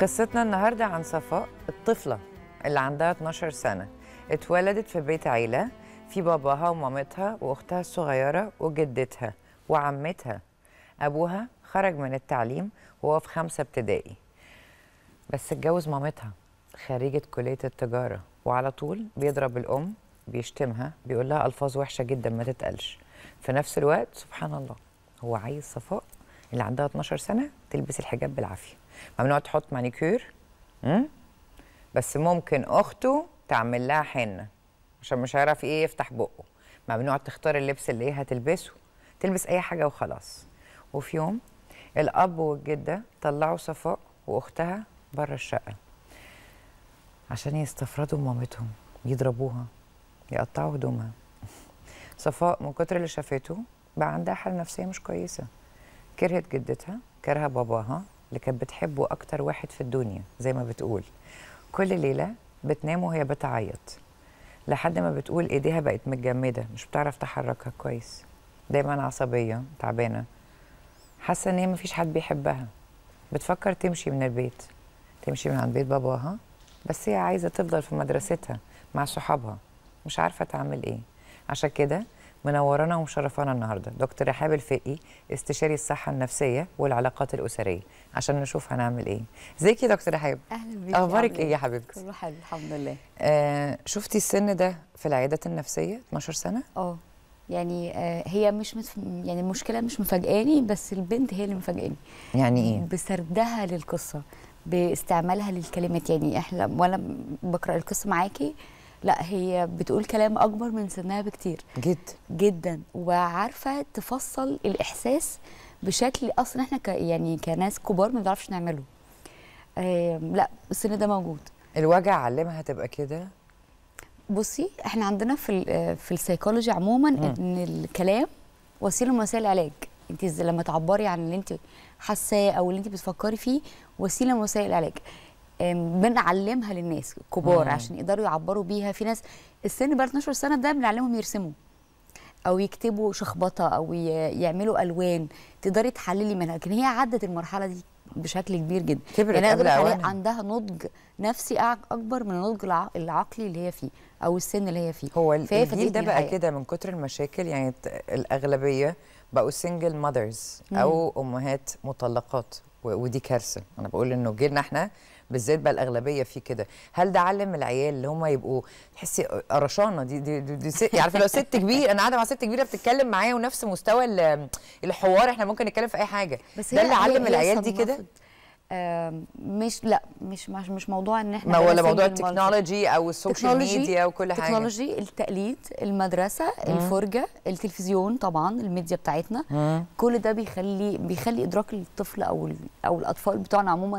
قصتنا النهارده عن صفاء الطفله اللي عندها 12 سنه اتولدت في بيت عيله في باباها ومامتها واختها الصغيره وجدتها وعمتها ابوها خرج من التعليم وهو في خمسه ابتدائي بس اتجوز مامتها خريجه كليه التجاره وعلى طول بيضرب الام بيشتمها بيقول لها الفاظ وحشه جدا ما تتقالش في نفس الوقت سبحان الله هو عايز صفاء اللي عندها 12 سنه تلبس الحجاب بالعافيه ممنوع تحط مانيكير بس ممكن اخته تعمل لها حنه عشان مش هيعرف ايه يفتح بقه ممنوع تختار اللبس اللي هي هتلبسه تلبس اي حاجه وخلاص وفي يوم الاب والجده طلعوا صفاء واختها بره الشقه عشان يستفردوا مامتهم يضربوها يقطعوا هدومها صفاء من كتر اللي شافته بقى عندها حاله نفسيه مش كويسه كرهت جدتها كرهها باباها اللي كانت بتحبه اكتر واحد في الدنيا زي ما بتقول كل ليله بتنام وهي بتعيط لحد ما بتقول ايديها بقت متجمده مش بتعرف تحركها كويس دايما عصبيه تعبانه حاسه ان هي مفيش حد بيحبها بتفكر تمشي من البيت تمشي من عند بيت باباها بس هي عايزه تفضل في مدرستها مع صحابها مش عارفه تعمل ايه عشان كده منورانا ومشرفانا النهارده دكتور رحاب الفقي استشاري الصحه النفسيه والعلاقات الاسريه عشان نشوف هنعمل ايه ازيك يا دكتور رحاب اهلا بيك اخبارك ايه يا إيه؟ حبيبتي كله حلو الحمد لله آه شفتي السن ده في العيادات النفسيه 12 سنه اه يعني آه هي مش متف... يعني المشكله مش مفاجئاني بس البنت هي اللي مفاجئاني يعني ايه بسردها للقصه باستعمالها للكلمات يعني احنا وانا بقرا القصه معاكي لا هي بتقول كلام اكبر من سنها بكتير جدا جدا وعارفه تفصل الاحساس بشكل اصلا احنا ك يعني كناس كبار ما بنعرفش نعمله لا السن ده موجود الوجع علمها تبقى كده بصي احنا عندنا في في السيكولوجي عموما ان الكلام وسيله من وسائل العلاج انت لما تعبري عن اللي انت حاساه او اللي انت بتفكري فيه وسيله من وسائل العلاج بنعلمها للناس كبار عشان يقدروا يعبروا بيها في ناس السن بقى 12 سنه ده بنعلمهم يرسموا او يكتبوا شخبطه او يعملوا الوان تقدري تحللي منها لكن هي عدت المرحله دي بشكل كبير جدا كبرت يعني قبل عندها نضج نفسي اكبر من النضج العقلي اللي هي فيه او السن اللي هي فيه هو الجيل ده بقى كده من كتر المشاكل يعني الاغلبيه بقوا سنجل ماذرز او امهات مطلقات ودي كارثه انا بقول انه جيلنا احنا بالذات بقى الاغلبيه فيه كده هل ده علم العيال اللي هم يبقوا تحسي قرشانه دي دي, دي, دي ست يعني لو ست كبير انا قاعده مع ست كبيره بتتكلم معايا ونفس مستوى الحوار احنا ممكن نتكلم في اي حاجه بس ده اللي علم العيال دي كده مش لا مش مش مش موضوع ان احنا ما ولا موضوع التكنولوجي او السوشيال ميديا وكل حاجه التكنولوجي التقليد المدرسه مم. الفرجه التلفزيون طبعا الميديا بتاعتنا مم. كل ده بيخلي بيخلي ادراك الطفل او او الاطفال بتوعنا عموما